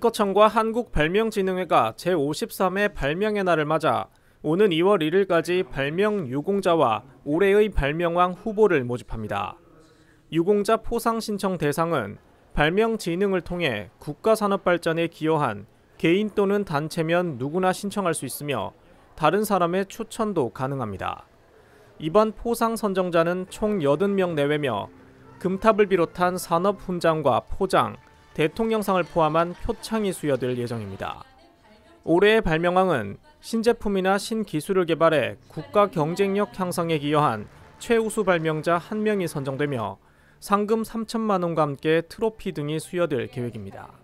특허청과 한국발명진흥회가 제53회 발명의 날을 맞아 오는 2월 1일까지 발명 유공자와 올해의 발명왕 후보를 모집합니다. 유공자 포상 신청 대상은 발명진흥을 통해 국가산업 발전에 기여한 개인 또는 단체면 누구나 신청할 수 있으며 다른 사람의 추천도 가능합니다. 이번 포상 선정자는 총 80명 내외며 금탑을 비롯한 산업 훈장과 포장, 대통령상을 포함한 표창이 수여될 예정입니다. 올해의 발명왕은 신제품이나 신기술을 개발해 국가 경쟁력 향상에 기여한 최우수 발명자 한명이 선정되며 상금 3천만 원과 함께 트로피 등이 수여될 계획입니다.